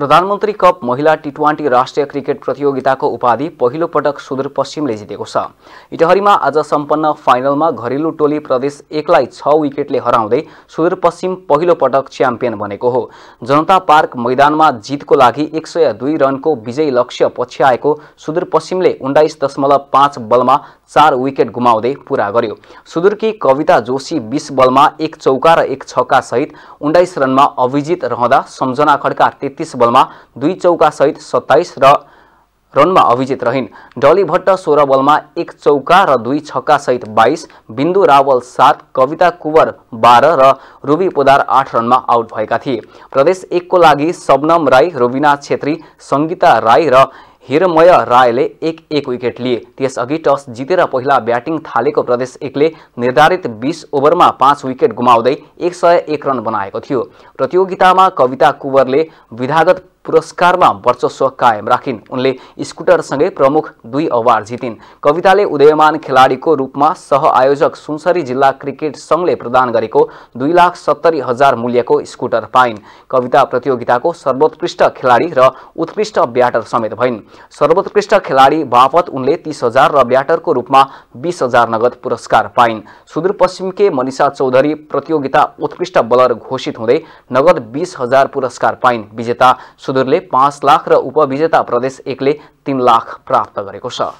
प्रधानमन्त्री कप महिला T twenty राष्ट्रिय क्रिकेट प्रतियोगिताको उपाधि पहिलो पटक सुदूरपश्चिमले जितेको छ इटहरीमा आज सम्पन्न फाइनलमा घरेलु टोली प्रदेश एकलाई छ विकेटले हराउँदै सुदूरपश्चिम पहिलो पटक च्याम्पियन बनेको हो जनता पार्क मैदानमा जितको लागि एक सय दुई रनको विजयी लक्ष्य पछ्याएको सुदूरपश्चिमले उन्नाइस दशमलव पाँच बलमा चार विकेट गुमाउँदै पुरा गर्यो सुदूरकी कविता जोशी बिस बलमा एक चौका र एक छक्का सहित उन्नाइस रनमा अभिजित रहँदा सम्झना खड्का तेत्तिस बलमा दुई चौकासहित सत्ताइस र रनमा अभिजित रहिन् डली भट्ट सोह्र बलमा एक चौका र दुई छक्का सहित बाइस बिन्दु रावल सात कविता कुवर बाह्र र रुबी पोदार आठ रनमा आउट भएका थिए प्रदेश एकको लागि सबनम राई रुबिना छेत्री सङ्गीता राई र हिरमय रायले एक एक विकेट लिए त्यसअघि टस जितेर पहिला ब्याटिङ थालेको प्रदेश एकले निर्धारित बिस ओभरमा पाँच विकेट गुमाउँदै एक सय एक रन बनाएको थियो प्रतियोगितामा कविता कुवरले विधागत पुरस्कारमा वर्चस्व कायम राखिन् उनले स्कुटरसँगै प्रमुख दुई अवार्ड जितिन् कविताले उदयमान खेलाडीको रूपमा सह आयोजक सुनसरी जिल्ला क्रिकेट सङ्घले प्रदान गरेको दुई लाख सत्तरी हजार मूल्यको स्कुटर पाइन् कविता प्रतियोगिताको सर्वोत्कृष्ट खेलाडी र उत्कृष्ट ब्याटर समेत भइन् सर्वोत्कृष्ट खेलाडी बापत उनले तिस हजार र ब्याटरको रूपमा बिस हजार नगद पुरस्कार पाइन् सुदूरपश्चिमके मनिषा चौधरी प्रतियोगिता उत्कृष्ट बलर घोषित हुँदै नगद बिस हजार पुरस्कार पाइन् विजेता सुदूरले पाँच लाख र उपविजेता प्रदेश एकले तिन लाख प्राप्त गरेको छ